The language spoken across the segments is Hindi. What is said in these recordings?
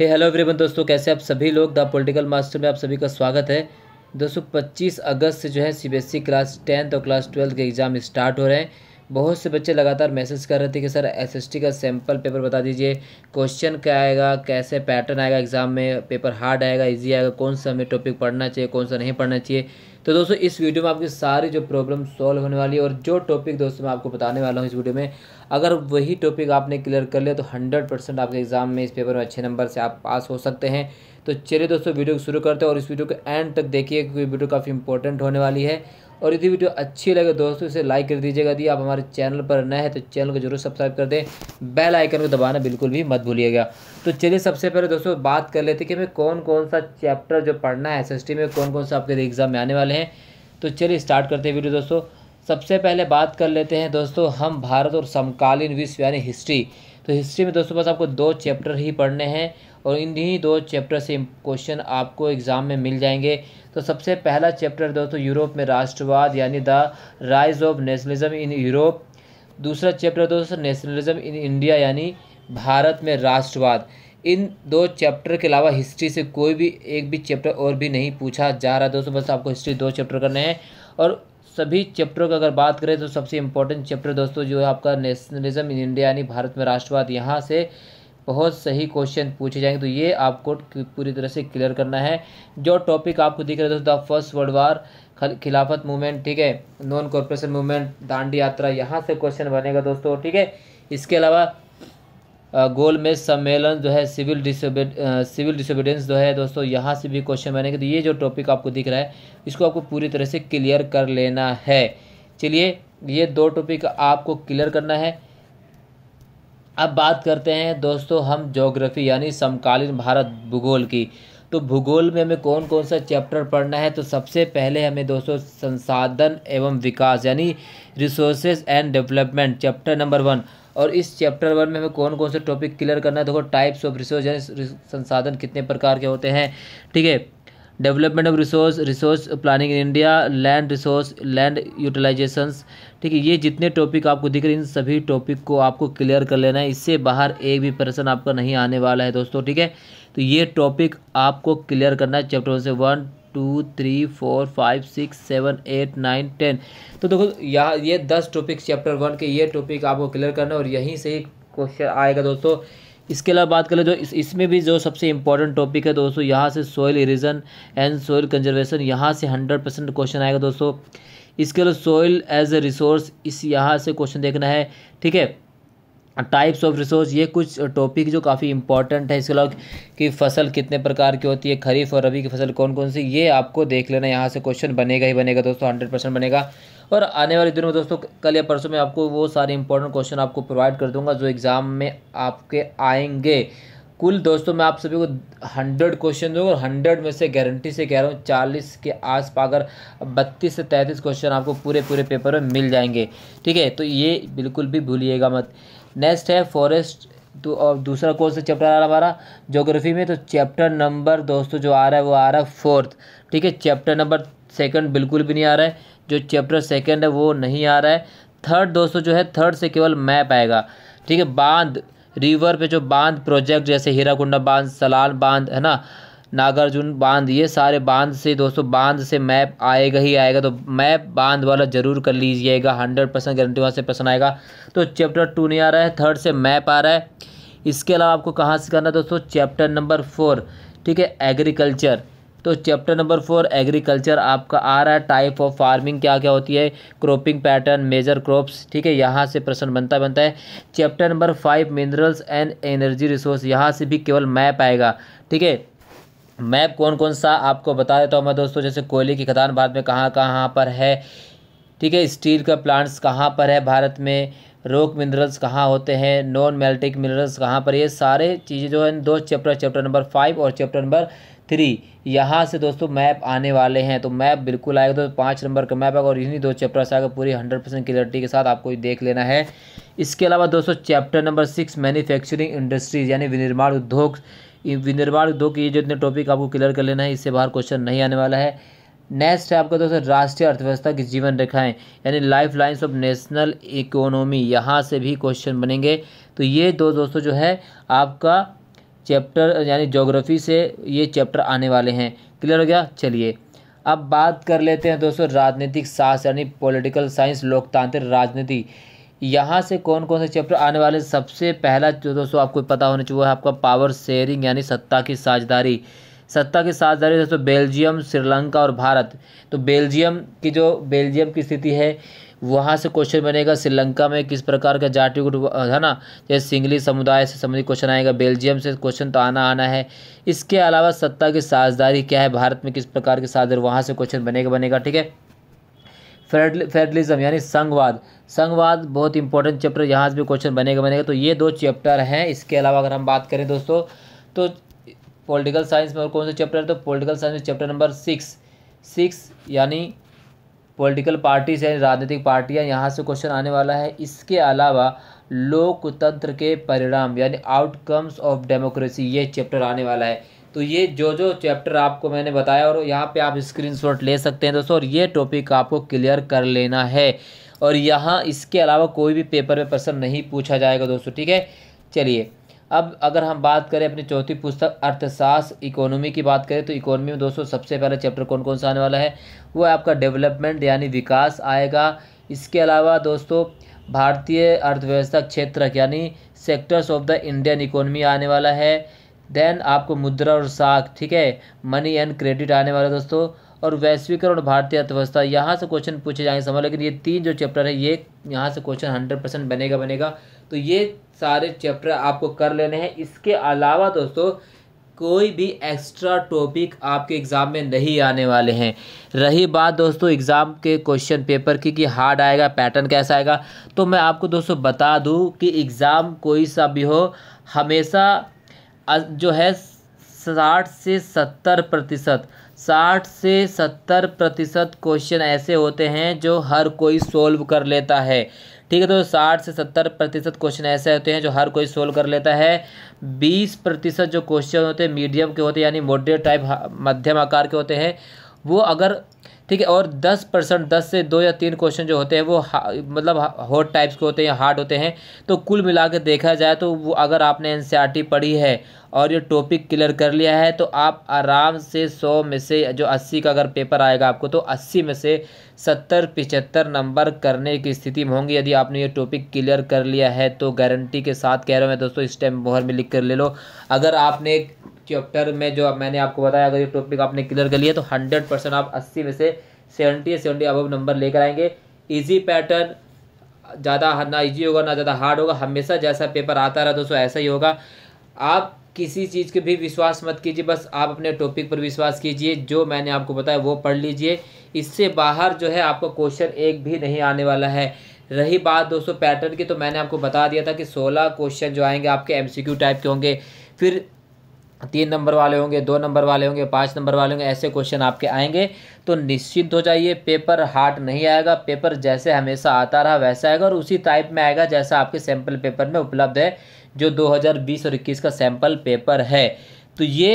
हे हेलो एवरीवन दोस्तों कैसे आप सभी लोग द पॉलिटिकल मास्टर में आप सभी का स्वागत है दोस्तों 25 अगस्त से जो है सीबीएसई क्लास टेंथ और क्लास ट्वेल्थ के एग्ज़ाम स्टार्ट हो रहे हैं बहुत से बच्चे लगातार मैसेज कर रहे थे कि सर एसएसटी का सैम्पल पेपर बता दीजिए क्वेश्चन क्या आएगा कैसे पैटर्न आएगा एग्ज़ाम में पेपर हार्ड आएगा इजी आएगा कौन सा हमें टॉपिक पढ़ना चाहिए कौन सा नहीं पढ़ना चाहिए तो दोस्तों इस वीडियो में आपकी सारी जो प्रॉब्लम सॉल्व होने वाली है और जो टॉपिक दोस्तों मैं आपको बताने वाला हूँ इस वीडियो में अगर वही टॉपिक आपने क्लियर कर लिया तो हंड्रेड परसेंट आपके एग्ज़ाम में इस पेपर में अच्छे नंबर से आप पास हो सकते हैं तो चलिए दोस्तों वीडियो को शुरू करते हैं और इस वीडियो को एंड तक देखिए क्योंकि वीडियो काफ़ी इंपॉर्टेंट होने वाली है और यदि वीडियो अच्छी लगे दोस्तों इसे लाइक कर दीजिएगा यदि आप हमारे चैनल पर नए हैं तो चैनल को जरूर सब्सक्राइब कर दें बेल आइकन को दबाना बिल्कुल भी मत भूलिएगा तो चलिए सबसे पहले दोस्तों बात कर लेते हैं कि हमें कौन कौन सा चैप्टर जो पढ़ना है एस में कौन कौन सा आपके एग्ज़ाम में आने वाले हैं तो चलिए स्टार्ट करते हैं वीडियो दोस्तों सबसे पहले बात कर लेते हैं दोस्तों हम भारत और समकालीन विश्व यानी हिस्ट्री तो हिस्ट्री में दोस्तों बस आपको दो चैप्टर ही पढ़ने हैं और इन्हीं दो चैप्टर से क्वेश्चन आपको एग्ज़ाम में मिल जाएंगे तो सबसे पहला चैप्टर दोस्तों यूरोप में राष्ट्रवाद यानी the rise of nationalism in Europe दूसरा चैप्टर दोस्तों नेशनलिज्म इन इंडिया यानी भारत में राष्ट्रवाद इन दो चैप्टर के अलावा हिस्ट्री से कोई भी एक भी चैप्टर और भी नहीं पूछा जा रहा दोस्तों बस आपको हिस्ट्री दो चैप्टर करने हैं और सभी चैप्टरों की अगर बात करें तो सबसे इम्पोर्टेंट चैप्टर दोस्तों जो है आपका नेशनलिज्म इन इंडिया यानी भारत में राष्ट्रवाद यहाँ से बहुत सही क्वेश्चन पूछे जाएंगे तो ये आपको पूरी तरह से क्लियर करना है जो टॉपिक आपको दिख रहा है दोस्तों फर्स्ट वर्ल्ड वार खिलाफत मूवमेंट ठीक है नॉन कॉरपोरेशन मूवमेंट दांडी यात्रा यहाँ से क्वेश्चन बनेगा दोस्तों ठीक है इसके अलावा गोल में सम्मेलन जो है सिविल डिसोबे सिविल डिसोबिडेंस जो है दोस्तों यहाँ से भी क्वेश्चन बनेंगे तो ये जो टॉपिक आपको दिख रहा है इसको आपको पूरी तरह से क्लियर कर लेना है चलिए ये दो टॉपिक आपको क्लियर करना है अब बात करते हैं दोस्तों हम जोग्राफी यानी समकालीन भारत भूगोल की तो भूगोल में हमें कौन कौन सा चैप्टर पढ़ना है तो सबसे पहले हमें दोस्तों संसाधन एवं विकास यानी resources and development chapter number one और इस चैप्टर वन में हमें कौन कौन से टॉपिक क्लियर करना है देखो टाइप्स ऑफ रिसोर्स यानी संसाधन कितने प्रकार के होते हैं ठीक है development of resource resource planning in India land resource land utilisations ठीक है ये जितने टॉपिक आपको दिख रहे हैं इन सभी टॉपिक को आपको क्लियर कर लेना है इससे बाहर एक भी प्रश्न आपका नहीं आने वाला है दोस्तों ठीक है तो ये टॉपिक आपको क्लियर करना है चैप्टर से one two three four five six seven eight nine ten तो देखो यहाँ ये दस टॉपिक चैप्टर वन के ये टॉपिक आपको क्लियर करना है और यहीं से क्वेश्चन आएगा दोस्तों इसके अलावा बात करें जो इस इसमें भी जो सबसे इंपॉर्टेंट टॉपिक है दोस्तों यहाँ से soil erosion and soil conservation यहाँ से हंड्रेड परसेंट क्वेश्चन आएगा दोस्तों इसके अलावा सोयल एज ए रिसोर्स इस यहाँ से क्वेश्चन देखना है ठीक है टाइप्स ऑफ रिसोर्स ये कुछ टॉपिक जो काफ़ी इंपॉर्टेंट है इसके अलावा कि फसल कितने प्रकार की होती है खरीफ और रबी की फसल कौन कौन सी ये आपको देख लेना यहाँ से क्वेश्चन बनेगा ही बनेगा दोस्तों हंड्रेड परसेंट बनेगा और आने वाले दिनों में दोस्तों कल या परसों में आपको वो सारे इंपॉर्टेंट क्वेश्चन आपको प्रोवाइड कर दूंगा जो एग्ज़ाम में आपके आएंगे कुल दोस्तों मैं आप सभी को हंड्रेड क्वेश्चन दूँगा और हंड्रेड में से गारंटी से कह रहा हूँ चालीस के आस पा अगर बत्तीस से तैंतीस क्वेश्चन आपको पूरे पूरे पेपर में मिल जाएंगे ठीक है तो ये बिल्कुल भी भूलिएगा मत नेक्स्ट है फॉरेस्ट तो और दूसरा कौन सा चैप्टर आ रहा है हमारा जोग्राफी में तो चैप्टर नंबर दोस्तों जो आ रहा है वो आ रहा है फोर्थ ठीक है चैप्टर नंबर सेकंड बिल्कुल भी नहीं आ रहा है जो चैप्टर सेकंड है वो नहीं आ रहा है थर्ड दोस्तों जो है थर्ड से केवल मैप आएगा ठीक है बांध रिवर पे जो बांध प्रोजेक्ट जैसे हीराकुंडा बांध सलाल बांध है ना नागार्जुन बांध ये सारे बांध से दोस्तों बांध से मैप आएगा ही आएगा तो मैप बांध वाला जरूर कर लीजिएगा हंड्रेड परसेंट गारंटी वहाँ से प्रश्न आएगा तो चैप्टर टू नहीं आ रहा है थर्ड से मैप आ रहा है इसके अलावा आपको कहाँ से करना दोस्तों चैप्टर नंबर फोर ठीक है एग्रीकल्चर तो चैप्टर नंबर फोर एग्रीकल्चर आपका आ रहा है टाइप ऑफ फार्मिंग क्या क्या होती है क्रॉपिंग पैटर्न मेजर क्रॉप्स ठीक है यहाँ से प्रश्न बनता बनता है chapter number five minerals and energy resource यहाँ से भी केवल मैप आएगा ठीक है मैप कौन कौन सा आपको बता देता हूँ मैं दोस्तों जैसे कोयले की खदान भारत में कहाँ कहाँ पर है ठीक है स्टील का प्लांट्स कहाँ पर है भारत में रोक मिनरल्स कहाँ होते हैं नॉन मेल्टिक मिनरल्स कहाँ पर ये सारे चीज़ें जो है दो चैप्टर चैप्टर नंबर फाइव और चैप्टर नंबर थ्री यहाँ से दोस्तों मैप आने वाले हैं तो मैप बिल्कुल आएगा तो पाँच नंबर का मैप आएगा और इन्हीं दो चैप्टर से आगे पूरी हंड्रेड परसेंट क्लियरिटी के साथ आपको देख लेना है इसके अलावा दोस्तों chapter number six manufacturing industries यानी विनिर्माण उद्योग विनिर्माण उद्योग के ये जो इतने टॉपिक आपको क्लियर कर लेना है इससे बाहर क्वेश्चन नहीं आने वाला है नेक्स्ट है आपका दोस्तों राष्ट्रीय अर्थव्यवस्था की जीवन रेखाएं यानी lifelines of national economy यहाँ से भी क्वेश्चन बनेंगे तो ये दो दोस्तों जो है आपका चैप्टर यानी जोग्राफी से ये चैप्टर आने वाले हैं क्लियर हो गया चलिए अब बात कर लेते हैं दोस्तों राजनीतिक शास्त्र यानी पॉलिटिकल साइंस लोकतांत्रिक राजनीति यहाँ से कौन कौन से चैप्टर आने वाले सबसे पहला जो दोस्तों आपको पता होना चाहिए है आपका पावर शेयरिंग यानी सत्ता की साझेदारी सत्ता की साझदारी दोस्तों बेल्जियम श्रीलंका और भारत तो बेल्जियम की जो बेल्जियम की स्थिति है वहाँ से क्वेश्चन बनेगा श्रीलंका में किस प्रकार का जाति गुट है ना जैसे सिंगली समुदाय से संबंधित क्वेश्चन आएगा बेल्जियम से क्वेश्चन तो आना आना है इसके अलावा सत्ता की साझेदारी क्या है भारत में किस प्रकार की साझेदारी वहाँ से क्वेश्चन बनेगा बनेगा ठीक है फेडरलिज्म यानी संघवाद संघवाद बहुत इंपॉर्टेंट चैप्टर यहाँ से भी क्वेश्चन बनेगा बनेगा तो ये दो चैप्टर हैं इसके अलावा अगर हम बात करें दोस्तों तो पॉलिटिकल साइंस में और कौन सा चैप्टर है तो पॉलिटिकल साइंस में चैप्टर नंबर सिक्स सिक्स यानी पॉलिटिकल पार्टीज यानी राजनीतिक पार्टियाँ यहाँ से क्वेश्चन आने वाला है इसके अलावा लोकतंत्र के परिणाम यानी आउटकम्स ऑफ डेमोक्रेसी ये चैप्टर आने वाला है तो ये जो जो चैप्टर आपको मैंने बताया और यहाँ पे आप स्क्रीनशॉट ले सकते हैं दोस्तों और ये टॉपिक आपको क्लियर कर लेना है और यहाँ इसके अलावा कोई भी पेपर में प्रश्न नहीं पूछा जाएगा दोस्तों ठीक है चलिए अब अगर हम बात करें अपनी चौथी पुस्तक अर्थशास्त्र इकोनॉमी की बात करें तो इकोनॉमी में दोस्तों सबसे पहला चैप्टर कौन कौन सा आने वाला है वो है आपका डेवलपमेंट यानी विकास आएगा इसके अलावा दोस्तों भारतीय अर्थव्यवस्था क्षेत्र यानी sectors of the Indian economy आने वाला है देन आपको मुद्रा और साख ठीक है मनी एंड क्रेडिट आने वाला दोस्तों और वैश्वीकरण और भारतीय अर्थव्यवस्था यहाँ से क्वेश्चन पूछे जाएंगे समझ लेकिन ये तीन जो चैप्टर है ये यहाँ से क्वेश्चन हंड्रेड परसेंट बनेगा बनेगा तो ये सारे चैप्टर आपको कर लेने हैं इसके अलावा दोस्तों कोई भी एक्स्ट्रा टॉपिक आपके एग्ज़ाम में नहीं आने वाले हैं रही बात दोस्तों एग्ज़ाम के क्वेश्चन पेपर की कि हार्ड आएगा पैटर्न कैसा आएगा तो मैं आपको दोस्तों बता दूं कि एग्ज़ाम कोई सा भी हो हमेशा जो है साठ से सत्तर प्रतिशत साठ से सत्तर प्रतिशत क्वेश्चन ऐसे होते हैं जो हर कोई सोल्व कर लेता है ठीक है तो साठ से सत्तर प्रतिशत क्वेश्चन ऐसे होते हैं जो हर कोई सोल्व कर लेता है बीस प्रतिशत जो क्वेश्चन होते हैं मीडियम के होते हैं यानी मोडरेट टाइप मध्यम आकार के होते हैं वो अगर ठीक है और दस परसेंट दस से दो या तीन क्वेश्चन जो होते हैं वो मतलब हॉट टाइप्स के होते हैं या हार्ड होते हैं तो कुल मिला के देखा जाए तो वो अगर आपने एन e पढ़ी है और ये टॉपिक क्लियर कर लिया है तो आप आराम से सौ में से जो अस्सी का अगर पेपर आएगा आपको तो अस्सी में से सत्तर पिचहत्तर नंबर करने की स्थिति में होंगी यदि आपने ये टॉपिक क्लियर कर लिया है तो गारंटी के साथ कह रहा हूँ मैं दोस्तों इस टाइम मोहर में लिख कर ले लो अगर आपने चैप्टर में जो मैंने आपको बताया अगर ये टॉपिक आपने क्लियर कर लिया तो हंड्रेड परसेंट आप अस्सी में से सेवेंटी या सेवेंटी अब नंबर लेकर आएंगे ईजी पैटर्न ज़्यादा ना ईजी होगा ना ज़्यादा हार्ड होगा हमेशा जैसा पेपर आता रहा दोस्तों ऐसा ही होगा आप किसी चीज़ के भी विश्वास मत कीजिए बस आप अपने टॉपिक पर विश्वास कीजिए जो मैंने आपको बताया वो पढ़ लीजिए इससे बाहर जो है आपका क्वेश्चन एक भी नहीं आने वाला है रही बात दोस्तों पैटर्न की तो मैंने आपको बता दिया था कि सोलह क्वेश्चन जो आएंगे आपके एमसीक्यू टाइप के होंगे फिर तीन नंबर वाले होंगे दो नंबर वाले होंगे पाँच नंबर वाले होंगे ऐसे क्वेश्चन आपके आएंगे तो निश्चित हो जाइए पेपर हार्ड नहीं आएगा पेपर जैसे हमेशा आता रहा वैसा आएगा और उसी टाइप में आएगा जैसा आपके सैम्पल पेपर में उपलब्ध है जो 2020 और 21 का सैम्पल पेपर है तो ये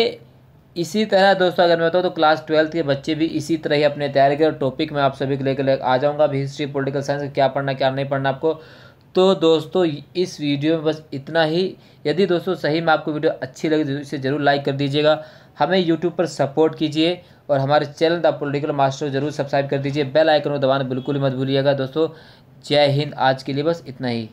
इसी तरह दोस्तों अगर मैं बताऊँ तो क्लास ट्वेल्थ के बच्चे भी इसी तरह ही अपने तैयारी के टॉपिक में आप सभी को लेकर ले आ जाऊँगा अभी हिस्ट्री पोलिटिकल साइंस क्या पढ़ना क्या नहीं पढ़ना आपको तो दोस्तों इस वीडियो में बस इतना ही यदि दोस्तों सही में आपको वीडियो अच्छी लगी तो इसे ज़रूर लाइक कर दीजिएगा हमें यूट्यूब पर सपोर्ट कीजिए और हमारे चैनल द पोलिटिकल मास्टर जरूर सब्सक्राइब कर दीजिए बेल आइकन को दबाना बिल्कुल मत भूलिएगा दोस्तों जय हिंद आज के लिए बस इतना ही